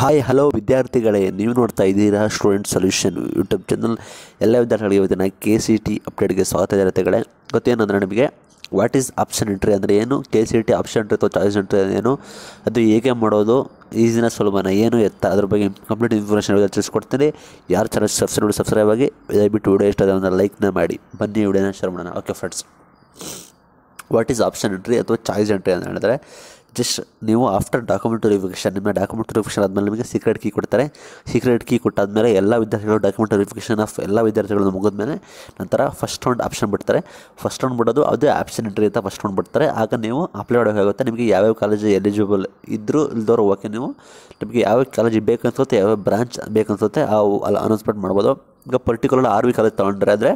hi hello ವಿದ್ಯಾರ್ಥಿಗಳೇ ನೀವು ನೋಡ್ತಾ ಇದ್ದೀರಾ ಸ್ಟೂಡೆಂಟ್ ಸೊಲ್ಯೂಷನ್ ಯೂಟ್ಯೂಬ್ ಚಾನಲ್ ಎಲ್ಲ ವಿದ್ಯಾರ್ಥಿಗಳಿಗೆ ಇವತ್ತಿನ ಕೆ ಸಿ ಟಿ ಅಪ್ಡೇಟ್ಗೆ ಸ್ವಾಗತ ಜನತೆಗಳೇ ಗೊತ್ತೇನೆಂದರೆ ನಿಮಗೆ ವಾಟ್ ಈಸ್ ಆಪ್ಷನ್ ಎಂಟ್ರಿ ಅಂದರೆ ಏನು K C T option entry ಅಥವಾ ಚಾಯ್ಸ್ ಎಂಟ್ರಿ ಏನು ಅದು ಹೇಗೆ ಮಾಡೋದು ಈಸಿನ ಸುಲಭನ ಏನು ಎತ್ತ ಅದ್ರ ಬಗ್ಗೆ ಕಂಪ್ಲೀಟ್ ಇನ್ಫಾರ್ಮೇಷನ್ ತಿಳಿಸ್ಕೊಡ್ತೀನಿ ಯಾರು ಚಾನಲ್ ಸಬ್ಸ್ಕ್ರೈಬ್ ಸಬ್ಸ್ಕ್ರೈಬ್ ಆಗಿ ದಯವಿಟ್ಟು ವಿಡಿಯೋ ಇಷ್ಟ ಅದನ್ನು ಲೈಕ್ನ ಮಾಡಿ ಬನ್ನಿ ವಿಡಿಯೋನ ಶೇರ್ ಮಾಡೋಣ okay friends what is option entry ಅಥವಾ ಚಾಯ್ಸ್ ಎಂಟ್ರಿ ಅಂತ ಹೇಳಿದ್ರೆ ಜಸ್ಟ್ ನೀವು ಆಫ್ಟರ್ ಡಾಕ್ಯುಮೆಂಟ್ ವೆರಿಫಿಕೇಶನ್ ನಿಮ್ಮ ಡಾಕ್ಯುಮೆಂಟ್ ವೆರಿಫಿಕೇಶನ್ ಆದಮೇಲೆ ನಿಮಗೆ ಸೀಕ್ರೆಟ್ ಕೀ ಕೊಡ್ತಾರೆ ಸೀಕ್ರೆಟ್ ಕೀ ಕೊಟ್ಟಾದಮೇಲೆ ಎಲ್ಲ ವಿದ್ಯಾರ್ಥಿಗಳು ಡಾಕ್ಯುಮೆಂಟ್ ವೆರಿಫಿಕೇಶನ್ ಆಫ್ ಎಲ್ಲ ವಿದ್ಯಾರ್ಥಿಗಳನ್ನು ಮುಗಿದ್ಮೇಲೆ ನಂತರ ಫಸ್ಟ್ ರೌಂಡ್ ಆಪ್ಷನ್ ಬಿಡ್ತಾರೆ ಫಸ್ಟ್ ರೌಂಡ್ ಬಿಡೋದು ಅದೇ ಆಪ್ಷನ್ ಎಂಟ್ರಿ ಅಂತ ಫಸ್ಟ್ ರೌಂಡ್ ಬಿಡ್ತಾರೆ ಆಗ ನೀವು ಅಪ್ಲೈ ಮಾಡೋಕ್ಕಾಗುತ್ತೆ ನಿಮಗೆ ಯಾವ್ಯಾವ ಕಾಲೇಜು ಎಲಿಜಿಬಲ್ ಇದ್ದರೂ ಇಲ್ದವ್ರು ಓಕೆ ನೀವು ನಿಮಗೆ ಯಾವ್ಯಾವ ಕಾಲೇಜು ಬೇಕನ್ಸುತ್ತೆ ಯಾವ್ಯಾವ ಬ್ರಾಂಚ್ ಬೇಕನ್ಸುತ್ತೆ ಆ ಅನೌನ್ಸ್ಮೆಂಟ್ ಮಾಡ್ಬೋದು ಈಗ ಪರ್ಟಿಕ್ಯುಲರ್ ಆರ್ ವಿ ಕಾಲೇಜ್ ತೊಗೊಂಡ್ರೆ ಆದರೆ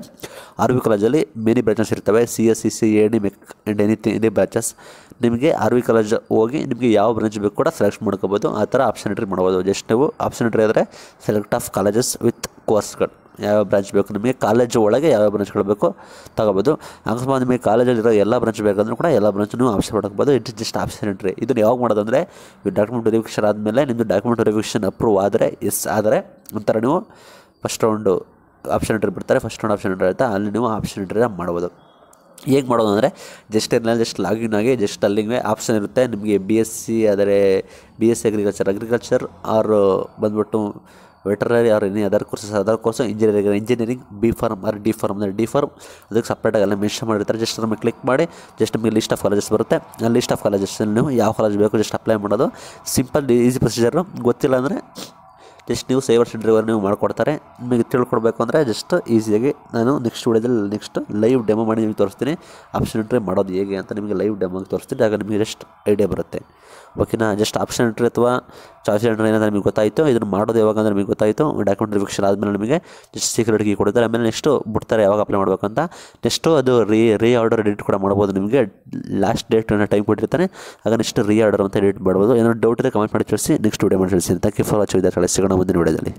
ಆರ್ ವಿ ಕಾಲೇಜಲ್ಲಿ ಮೆನಿ ಬ್ಯಾಚಸ್ ಇರ್ತವೆ C S C C A D mech and anything any batches ನಿಮಗೆ ಆರ್ ವಿ ಕಾಲೇಜ್ ಹೋಗಿ ನಿಮಗೆ ಯಾವ ಬ್ರಾಂಚ್ ಬೇಕು ಕೂಡ ಸೆಲೆಕ್ಟ್ ಮಾಡ್ಕೋಬೋದು ಆ ಥರ ಆಪ್ಷನ್ ಎಂಟ್ರಿ ಮಾಡ್ಬೋದು ಜಸ್ಟ್ ನೀವು ಆಪ್ಷನ್ ಎಂಟ್ರಿ ಆದರೆ ಸೆಲೆಕ್ಟ್ ಆಫ್ ಕಾಲೇಜಸ್ ವಿತ್ ಕೋರ್ಸ್ಗಳು ಯಾವ ಬ್ರಾಂಚ್ ಬೇಕು ನಿಮಗೆ ಕಾಲೇಜ್ ಒಳಗೆ ಯಾವ್ಯಾವ ಬ್ರಾಂಚ್ಗಳು ಬೇಕು ತಗೋಬೋದು ಅಕಸ್ಮಾತ್ ನಿಮಗೆ ಕಾಲೇಜಲ್ಲಿರೋ ಎಲ್ಲ ಬ್ರಾಂಚ್ ಬೇಕಂದ್ರೂ ಕೂಡ ಎಲ್ಲ ಬ್ರಾಂಚನ್ನು ಆಪ್ಷನ್ ಮಾಡ್ಕೋಬೋದು it is just option entry ಇದನ್ನು ಯಾವಾಗ ಮಾಡೋದಂದರೆ ಡಾಕ್ಯುಮೆಂಟ್ ವೆರಿಫಿಕೇಷನ್ ಆದಮೇಲೆ ನಿಮ್ಮದು ಡಾಕ್ಯುಮೆಂಟ್ ವೆರಿಫಿಕೇಷನ್ ಅಪ್ರೂವ್ ಆದರೆ ಎಸ್ ಆದರೆ ಒಂಥರ ನೀವು ಫಸ್ಟ್ ರೌಂಡು ಆಪ್ಷನ್ ಎಂಟ್ರಿ ಬಿಡ್ತಾರೆ ಫಸ್ಟ್ ರೌಂಡ್ ಆಪ್ಷನ್ ಎಂಟ್ರಿ ಇರುತ್ತೆ ಅಲ್ಲಿ ನೀವು ಆಪ್ಷನ್ ಎಂಟ್ರಿ ಮಾಡ್ಬೋದು ಹೇಗೆ ಮಾಡೋದು ಅಂದರೆ ಜಸ್ಟ್ ಇರಲಿಲ್ಲ ಜಸ್ಟ್ ಲಾಗಿನ್ ಆಗಿ ಜಸ್ಟ್ ಅಲ್ಲಿಗೆ ಆಪ್ಷನ್ ಇರುತ್ತೆ ನಿಮಗೆ ಬಿ ಎಸ್ ಸಿ ಆದರೆ B S C agriculture agriculture or ಬಂದ್ಬಿಟ್ಟು veterinary or any other courses other course engineering engineering B pharm or D pharm ಅಂದರೆ ಡಿ ಫಾರ್ಮ್ ಅದಕ್ಕೆ ಸಪ್ರೇಟಾಗಿ ಎಲ್ಲ ಮೆನ್ಷನ್ ಮಾಡಿರ್ತಾರೆ ಜಸ್ಟ್ ನಮಗೆ ಕ್ಲಿಕ್ ಮಾಡಿ ಜಸ್ಟ್ ನಿಮಗೆ ಲಿಸ್ಟ್ ಆಫ್ ಕಾಲೇಜಸ್ ಬರುತ್ತೆ ಆ ಲಿಸ್ಟ್ ಆಫ್ ಕಾಲೇಜಸ್ ನೀವು ಯಾವ ಕಾಲೇಜ್ ಬೇಕು ಜಸ್ಟ್ ಅಪ್ಲೈ ಮಾಡೋದು ಸಿಂಪಲ್ ಈಸಿ ಪ್ರೊಸೀಜರು ಗೊತ್ತಿಲ್ಲ ಅಂದರೆ ಜಸ್ಟ್ ನೀವು ಸೇವರ್ಸ್ ಡ್ರೈವರ್ ನೀವು ಮಾಡಿಕೊಡ್ತಾರೆ ನಿಮಗೆ ತಿಳ್ಕೊಡ್ಬೇಕು ಅಂದರೆ ಜಸ್ಟ್ ಈಸಿಯಾಗಿ ನಾನು ನೆಕ್ಸ್ಟ್ ವೀಡಿಯೋದಲ್ಲಿ ನೆಕ್ಸ್ಟ್ ಲೈವ್ ಡೆಮೋ ಮಾಡಿ ನಿಮಗೆ ತೋರಿಸ್ತೀನಿ ಆಪ್ಷನ್ ಎಂಟ್ರಿ ಮಾಡೋದು ಹೇಗೆ ಅಂತ ನಿಮಗೆ ಲೈವ್ ಡೆಮೋಗೆ ತೋರಿಸ್ತೀನಿ ಆಗ ನಿಮಗೆ ಜಸ್ಟ್ ಐಡಿಯಾ ಬರುತ್ತೆ ಓಕೆನಾ ಜಸ್ಟ್ ಆಪ್ಷನ್ ಎಂಟ್ರಿ ಅಥವಾ ಚಾಯ್ಸ್ ಎಂಟ್ರಿ ಏನಂದ್ರೆ ನಿಮಗೆ ಗೊತ್ತಾಯಿತು ಇದನ್ನು ಮಾಡೋದು ಯಾವಾಗ ಅಂದರೆ ನಿಮಗೆ ಗೊತ್ತಾಯಿತು ಡಾಕ್ಯುಮೆಂಟ್ ರಿಫಿಕ್ಷನ್ ಆದಮೇಲೆ ನಿಮಗೆ ಜಸ್ಟ್ ಸೀಕ್ರೆಟ್ ಕೀ ಕೊಡ್ತಾರೆ ಆಮೇಲೆ ನೆಕ್ಸ್ಟು ಬಿಡ್ತಾರೆ ಯಾವಾಗ ಅಪ್ಲೈ ಮಾಡಬೇಕು ಅಂತ ನೆಕ್ಸ್ಟು ಅದು ರೀ ರೀ ಆರ್ಡರ್ ಎಡಿಟ್ ಕೂಡ ಮಾಡ್ಬೋದು ನಿಮಗೆ ಲಾಸ್ಟ್ ಡೇಟ್ ಟೈಮ್ ಕೊಟ್ಟಿರ್ತಾನೆ ಆಗ ನೆಕ್ಸ್ಟ್ ರೀ ಆರ್ಡರ್ ಅಂತ ಎಡಿಟ್ ಮಾಡ್ಬೋದು ಏನೋ ಡೌಟ್ ಇದೆ ಕಮೆಂಟ್ ಮಾಡಿ ತಿಳಿಸಿ ನೆಕ್ಸ್ಟ್ ವೀಡಿಯೋ ಮಾಡಿ ತಿಳಿಸಿ ಥ್ಯಾಂಕ್ ಯು ಫಾರ್ ವಾಚಿಂಗ್ ಸಿಗೋಣ ಮುಂದಿನ ವಿಡಿಯೋದಲ್ಲಿ